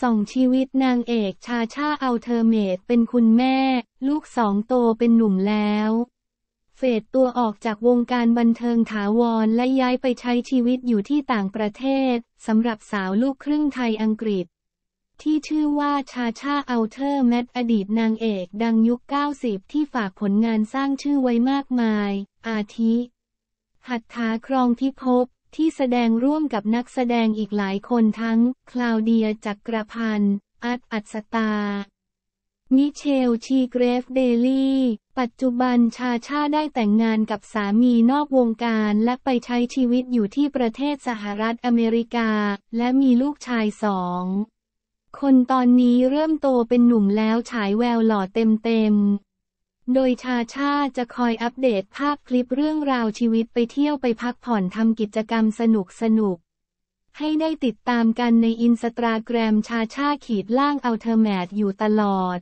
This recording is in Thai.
ส่องชีวิตนางเอกชาชาเอาเธอเมดเป็นคุณแม่ ลูกสองโตเป็นหนุ่มแล้ว เฟดตัวออกจากวงการบันเทิงถาวรและย้ายไปใช้ชีวิตอยู่ที่ต่างประเทศสำหรับสาวลูกครึ่งไทยอังกฤษ ที่ชื่อว่าชาชาเอาเธอแมดอดีตนางเอกดังยุค 90 ที่ฝากผลงานสร้างชื่อไว้มากมาย อาทิ หัตถาครองพิภพที่แสดงร่วมกับนักแสดงอีกหลายคนทั้ง คลาวเดียจักรพันธ์อัดอัศตา มิเชลชีเกรฟเดลี่ ปัจจุบันชาชาได้แต่งงานกับสามีนอกวงการและไปใช้ชีวิตอยู่ที่ประเทศสหรัฐอเมริกา และมีลูกชายสอง คนตอนนี้เริ่มโตเป็นหนุ่มแล้วฉายแววหล่อเต็มเต็มโดยชาชาจะคอยอัปเดตภาพคลิปเรื่องราวชีวิตไปเที่ยวไปพักผ่อนทำกิจกรรมสนุกสนุก ให้ได้ติดตามกันในอินสตาแกรมชาชาขีดล่างเอาเทอร์แมดอยู่ตลอด